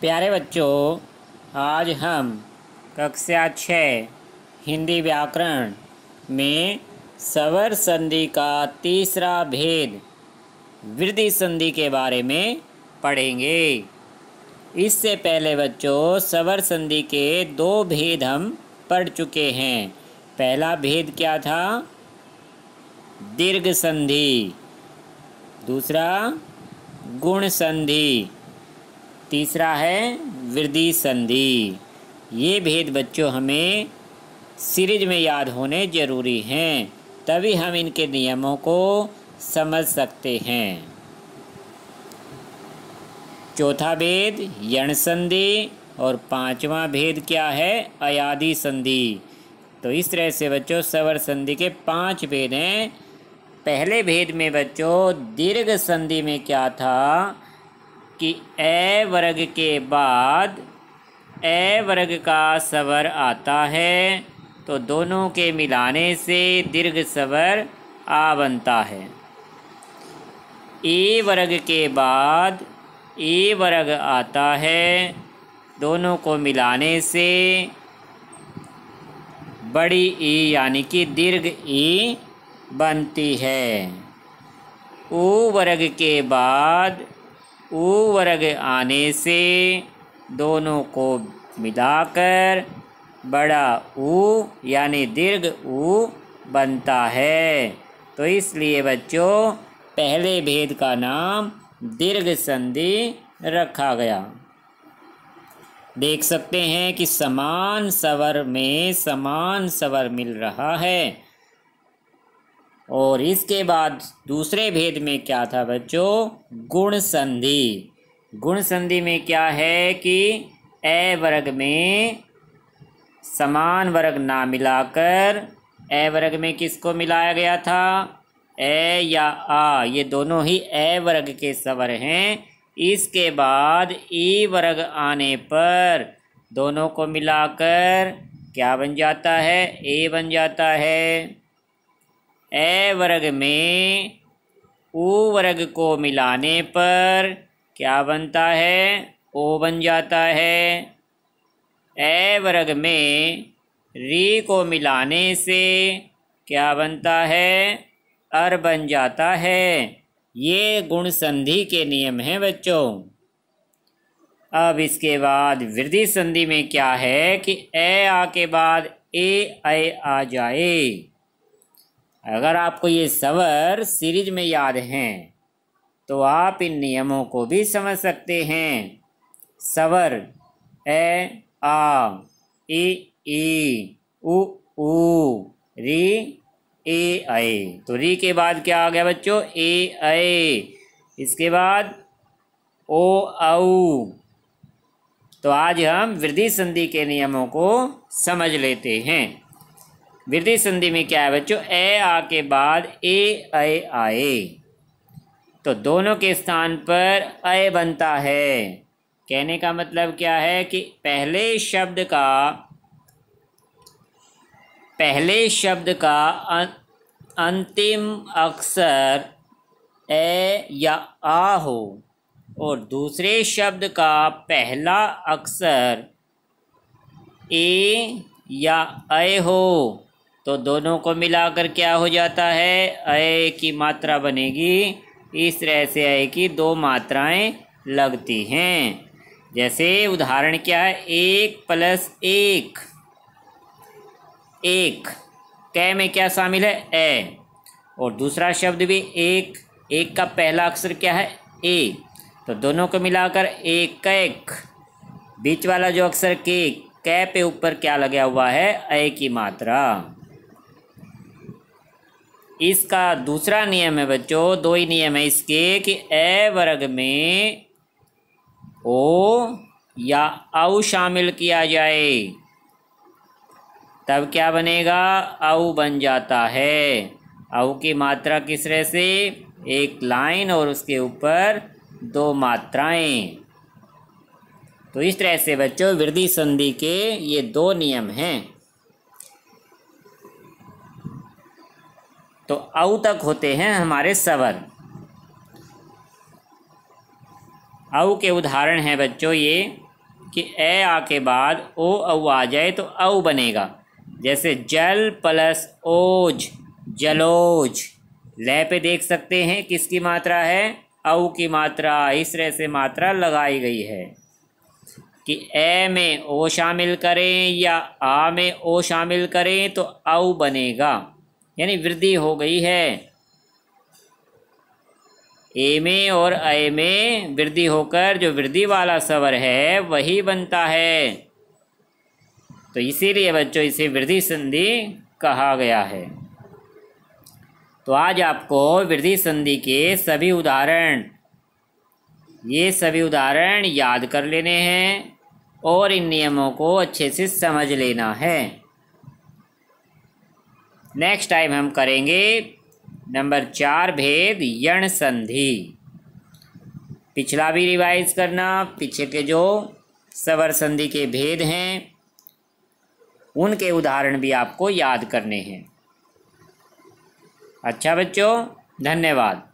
प्यारे बच्चों आज हम कक्षा छः हिंदी व्याकरण में सवर संधि का तीसरा भेद वृद्धि संधि के बारे में पढ़ेंगे इससे पहले बच्चों सवर संधि के दो भेद हम पढ़ चुके हैं पहला भेद क्या था दीर्घ संधि दूसरा गुण संधि तीसरा है वृद्धि संधि ये भेद बच्चों हमें सीरीज में याद होने जरूरी हैं तभी हम इनके नियमों को समझ सकते हैं चौथा भेद यण संधि और पांचवा भेद क्या है अयादि संधि तो इस तरह से बच्चों सवर संधि के पांच भेद हैं पहले भेद में बच्चों दीर्घ संधि में क्या था कि ए वर्ग के बाद ए वर्ग का सवर आता है तो दोनों के मिलाने से दीर्घ सवर आ बनता है ए वर्ग के बाद ए वर्ग आता है दोनों को मिलाने से बड़ी ई e यानी कि दीर्घ ई e बनती है ओ वर्ग के बाद उ वर्ग आने से दोनों को मिलाकर बड़ा ऊ यानी दीर्घ ऊ बनता है तो इसलिए बच्चों पहले भेद का नाम दीर्घ संधि रखा गया देख सकते हैं कि समान सवर में समान सवर मिल रहा है और इसके बाद दूसरे भेद में क्या था बच्चों गुण संधि गुण संधि में क्या है कि ए वर्ग में समान वर्ग ना मिलाकर ए वर्ग में किसको मिलाया गया था ए या आ ये दोनों ही ए वर्ग के सवर हैं इसके बाद ई वर्ग आने पर दोनों को मिलाकर क्या बन जाता है ए बन जाता है ए वर्ग में ओ वर्ग को मिलाने पर क्या बनता है ओ बन जाता है ए वर्ग में री को मिलाने से क्या बनता है अर बन जाता है ये गुण संधि के नियम हैं बच्चों अब इसके बाद वृद्धि संधि में क्या है कि ए आ के बाद ए ए आ जाए अगर आपको ये सवर सीरीज में याद हैं तो आप इन नियमों को भी समझ सकते हैं सवर ए आ ए ई उ ऊ री ए आए तो री के बाद क्या आ गया बच्चों ए आए इसके बाद ओ औ तो आज हम वृद्धि संधि के नियमों को समझ लेते हैं वृद्धि संधि में क्या है बच्चों ए आ के बाद ए आए आए तो दोनों के स्थान पर अय बनता है कहने का मतलब क्या है कि पहले शब्द का पहले शब्द का अं, अंतिम अक्षर ए या आ हो और दूसरे शब्द का पहला अक्षर ए या अय हो तो दोनों को मिलाकर क्या हो जाता है अय की मात्रा बनेगी इस तरह से अय की दो मात्राएं लगती हैं जैसे उदाहरण क्या है एक प्लस एक एक कै में क्या शामिल है ए और दूसरा शब्द भी एक एक का पहला अक्षर क्या है ए तो दोनों को मिलाकर एक एक बीच वाला जो अक्षर के कै पे ऊपर क्या लगा हुआ है ए की मात्रा इसका दूसरा नियम है बच्चों दो ही नियम है इसके कि ए वर्ग में ओ या औ शामिल किया जाए तब क्या बनेगा औ बन जाता है औ की मात्रा किस तरह से एक लाइन और उसके ऊपर दो मात्राएं तो इस तरह से बच्चों वृद्धि संधि के ये दो नियम हैं तो औ तक होते हैं हमारे सवर औ के उदाहरण हैं बच्चों ये कि ए आ के बाद ओ औ आ जाए तो औ बनेगा जैसे जल प्लस ओज जलोज लय पे देख सकते हैं किसकी मात्रा है औ की मात्रा इस तरह से मात्रा लगाई गई है कि ए में ओ शामिल करें या आ में ओ शामिल करें तो औ बनेगा यानी वृद्धि हो गई है ए में और अय में वृद्धि होकर जो वृद्धि वाला सवर है वही बनता है तो इसीलिए बच्चों इसे वृद्धि संधि कहा गया है तो आज आपको वृद्धि संधि के सभी उदाहरण ये सभी उदाहरण याद कर लेने हैं और इन नियमों को अच्छे से समझ लेना है नेक्स्ट टाइम हम करेंगे नंबर चार भेद यण संधि पिछला भी रिवाइज करना पीछे के जो सवर संधि के भेद हैं उनके उदाहरण भी आपको याद करने हैं अच्छा बच्चों धन्यवाद